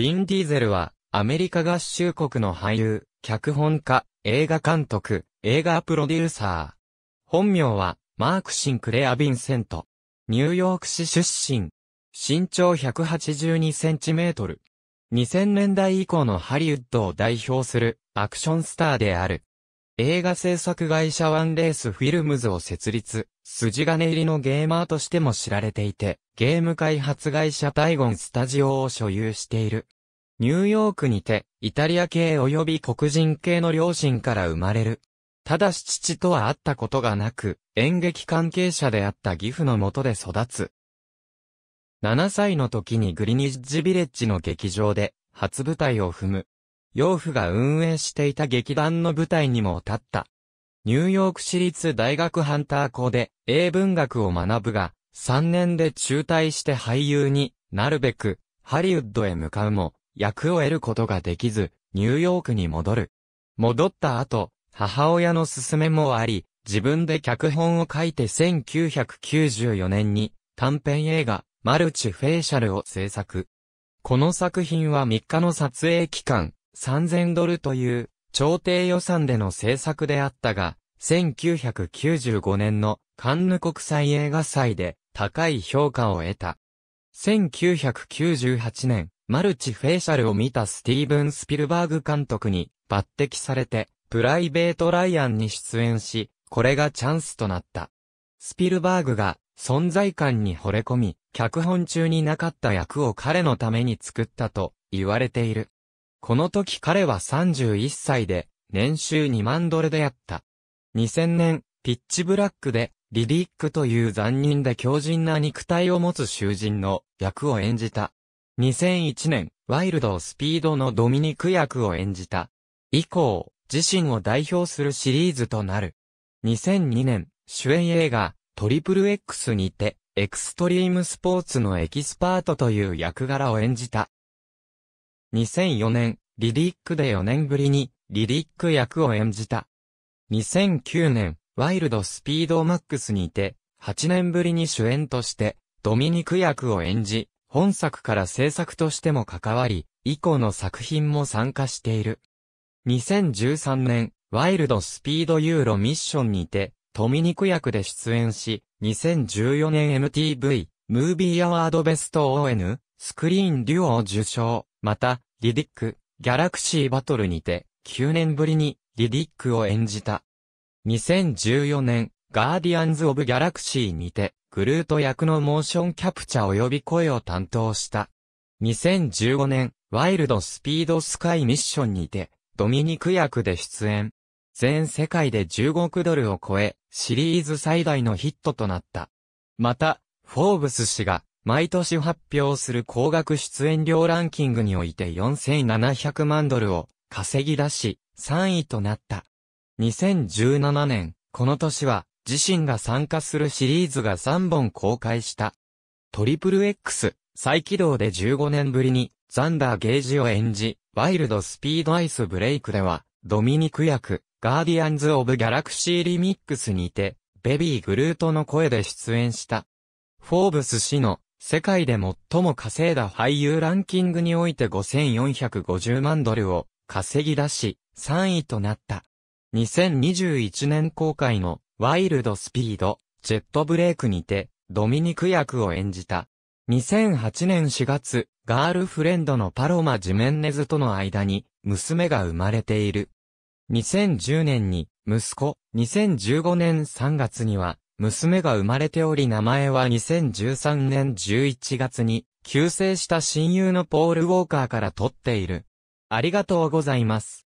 ヴィン・ディーゼルは、アメリカ合衆国の俳優、脚本家、映画監督、映画プロデューサー。本名は、マーク・シンクレア・ヴィンセント。ニューヨーク市出身。身長182センチメートル。2000年代以降のハリウッドを代表するアクションスターである。映画制作会社ワンレースフィルムズを設立、筋金入りのゲーマーとしても知られていて、ゲーム開発会社タイゴンスタジオを所有している。ニューヨークにて、イタリア系及び黒人系の両親から生まれる。ただし父とは会ったことがなく、演劇関係者であった義父のもとで育つ。7歳の時にグリニッジビレッジの劇場で、初舞台を踏む。養父が運営していた劇団の舞台にも立った。ニューヨーク市立大学ハンター校で英文学を学ぶが、3年で中退して俳優になるべく、ハリウッドへ向かうも、役を得ることができず、ニューヨークに戻る。戻った後、母親の勧めもあり、自分で脚本を書いて1994年に短編映画、マルチフェイシャルを制作。この作品は3日の撮影期間、3000ドルという朝廷予算での制作であったが、1995年のカンヌ国際映画祭で高い評価を得た。1998年、マルチフェイシャルを見たスティーブン・スピルバーグ監督に抜擢されて、プライベート・ライアンに出演し、これがチャンスとなった。スピルバーグが存在感に惚れ込み、脚本中になかった役を彼のために作ったと言われている。この時彼は31歳で、年収2万ドルであった。2000年、ピッチブラックで、リリックという残忍で強靭な肉体を持つ囚人の役を演じた。2001年、ワイルドスピードのドミニク役を演じた。以降、自身を代表するシリーズとなる。2002年、主演映画、トリプル X にて、エクストリームスポーツのエキスパートという役柄を演じた。2004年、リリックで4年ぶりに、リリック役を演じた。2009年、ワイルドスピードマックスにて、8年ぶりに主演として、ドミニク役を演じ、本作から制作としても関わり、以降の作品も参加している。2013年、ワイルドスピードユーロミッションにて、ドミニク役で出演し、2014年 MTV、ムービーアワードベスト ON、スクリーンデュオを受賞、また、リディック、ギャラクシーバトルにて、9年ぶりに、リディックを演じた。2014年、ガーディアンズ・オブ・ギャラクシーにて、グルート役のモーションキャプチャ及び声を担当した。2015年、ワイルド・スピード・スカイ・ミッションにて、ドミニク役で出演。全世界で15億ドルを超え、シリーズ最大のヒットとなった。また、フォーブス氏が毎年発表する高額出演料ランキングにおいて4700万ドルを稼ぎ出し、3位となった。2017年、この年は、自身が参加するシリーズが3本公開した。トリプル X、再起動で15年ぶりに、ザンダーゲージを演じ、ワイルドスピードアイスブレイクでは、ドミニク役、ガーディアンズ・オブ・ギャラクシー・リミックスにて、ベビー・グルートの声で出演した。フォーブス氏の世界で最も稼いだ俳優ランキングにおいて5450万ドルを稼ぎ出し、3位となった。2021年公開のワイルドスピード、ジェットブレイクにて、ドミニク役を演じた。2008年4月、ガールフレンドのパロマ・ジメンネズとの間に、娘が生まれている。2010年に、息子、2015年3月には、娘が生まれており名前は2013年11月に、旧姓した親友のポール・ウォーカーから取っている。ありがとうございます。